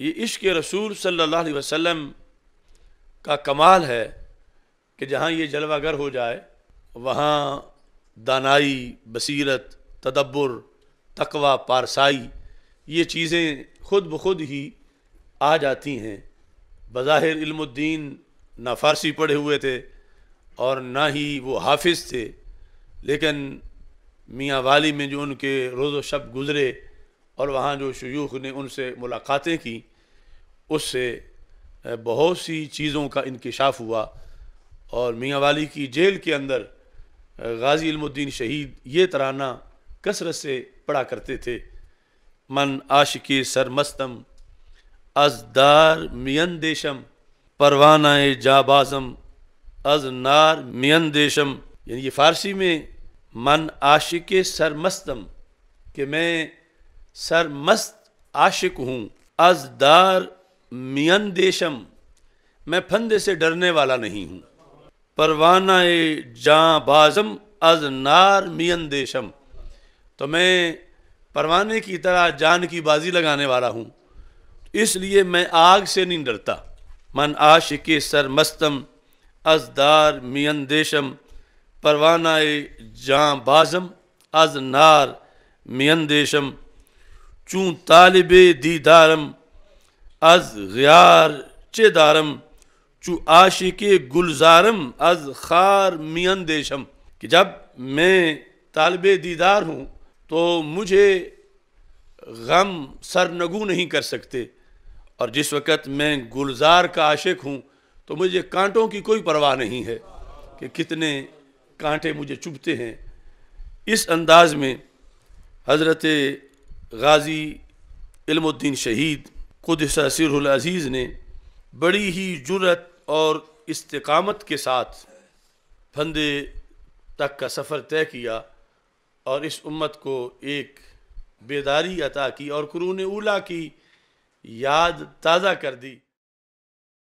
ये इश्क रसूल सल्लल्लाहु अलैहि वसल्लम का कमाल है कि जहाँ ये जलवागर हो जाए वहाँ दानाई बसीरत तदब्बर तकवा पारसाई ये चीज़ें खुद ब खुद ही आ जाती हैं बज़ाहिर इल्मुद्दीन ना फ़ारसी पढ़े हुए थे और ना ही वो हाफिज़ थे लेकिन मियाँ वाली में जो उनके रोज़ शब गुज़रे और वहाँ जो शयूख ने उनसे मुलाकातें की उससे बहुत सी चीज़ों का इंकशाफ हुआ और मियाँ वाली की जेल के अंदर गाजी इल्मुद्दीन शहीद ये तराना कसरत से पढ़ा करते थे मन आशिकी सरमस्तम अजदार मियन देशम परवाना जाबाज़म अज नार मियन देशम यानी ये फ़ारसी में मन आशिक सरमस्तम कि मैं सरमस्त आशिक हूँ अजदार मियन देशम मैं फंदे से डरने वाला नहीं हूँ परवाना ए जहाँ बाज़म अज नार मियन देशम तो मैं परवाने की तरह जान की बाजी लगाने वाला हूँ इसलिए मैं आग से नहीं डरता मन सर मस्तम अजदार मियन देशम परवाना जहाँ बाज़म अज नार मियन देशम चूँ तालिब दीदारम از غیار چه دارم चू आशिक गुलजारम अज खार मियन देशम कि जब मैं तालब दीदार हूँ तो मुझे गम सरनगू नहीं कर सकते और जिस वक़्त मैं गुलजार का आशिक हूँ तो मुझे कांटों की कोई परवाह नहीं है कि कितने कांटे मुझे चुभते हैं इस अंदाज़ में हज़रत गाज़ी इल्मुद्दीन शहीद खुद अजीज़ ने बड़ी ही जुरत और इस्तकामत के साथ फंदे तक का सफ़र तय किया और इस उम्मत को एक बेदारी अता की और क्रून उला की याद ताज़ा कर दी